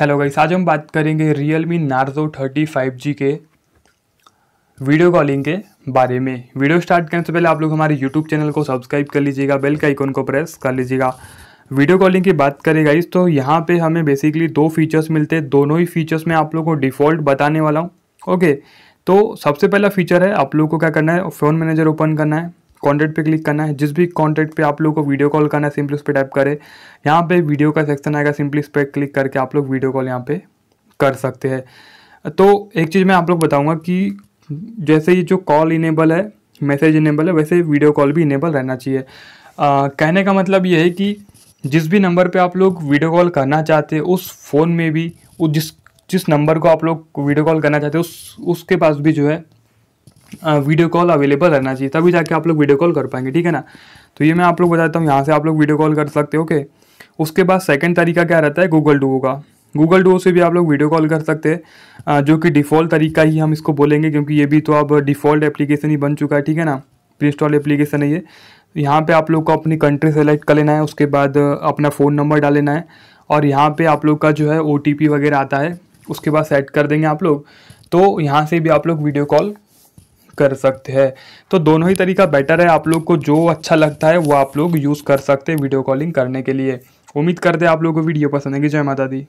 hello guys आज हम बात करेंगे Realme Narzo thirty five G के वीडियो कॉलिंग के बारे में वीडियो स्टार्ट करने से पहले आप लोग हमारे यूट्यूब चैनल को सब्सक्राइब कर लीजिएगा बेल का आइकन को प्रेस कर लीजिएगा वीडियो कॉलिंग की बात करें गाइस तो यहाँ पे हमें बेसिकली दो फीचर्स मिलते हैं दोनों ही फीचर्स में आप लोग को डिफ़ॉल्ट बताने वाला हूँ ओके तो सबसे पहला फीचर है आप लोग को क्या करना है फ़ोन मैनेजर ओपन करना है कॉन्टैक्ट पे क्लिक करना है जिस भी कॉन्टैक्ट पे आप लोग को वीडियो कॉल करना है सिंपली उस पर टाइप करें यहाँ पे वीडियो का सेक्शन आएगा सिंपली इस पर क्लिक करके आप लोग वीडियो कॉल यहाँ पे कर सकते हैं तो एक चीज़ मैं आप लोग बताऊँगा कि जैसे ये जो कॉल इनेबल है मैसेज इनेबल है वैसे वीडियो कॉल भी इनेबल रहना चाहिए आ, कहने का मतलब ये है कि जिस भी नंबर पर आप लोग वीडियो कॉल करना चाहते हैं उस फ़ोन में भी जिस जिस नंबर को आप लोग वीडियो कॉल करना चाहते हैं उस उसके पास भी जो है वीडियो कॉल अवेलेबल रहना चाहिए तभी जाके आप लोग वीडियो कॉल कर पाएंगे ठीक है ना तो ये मैं आप लोग बताता हूँ यहाँ से आप लोग वीडियो कॉल कर सकते हो ओके उसके बाद सेकेंड तरीका क्या रहता है गूगल डुओ का गूगल डुओ से भी आप लोग वीडियो कॉल कर सकते हैं जो कि डिफ़ॉल्ट तरीका ही हम इसको बोलेंगे क्योंकि ये भी तो अब डिफ़ॉल्ट एप्लीकेशन ही बन चुका है ठीक है ना प्री स्टॉल एप्लीकेशन है ये यहाँ पे आप लोग को अपनी कंट्री सेलेक्ट कर लेना है उसके बाद अपना फ़ोन नंबर डाल लेना है और यहाँ पर आप लोग का जो है ओ वगैरह आता है उसके बाद सेट कर देंगे आप लोग तो यहाँ से भी आप लोग वीडियो कॉल कर सकते हैं तो दोनों ही तरीका बेटर है आप लोग को जो अच्छा लगता है वो आप लोग यूज़ कर सकते हैं वीडियो कॉलिंग करने के लिए उम्मीद करते हैं आप लोगों को वीडियो पसंद है जय माता दी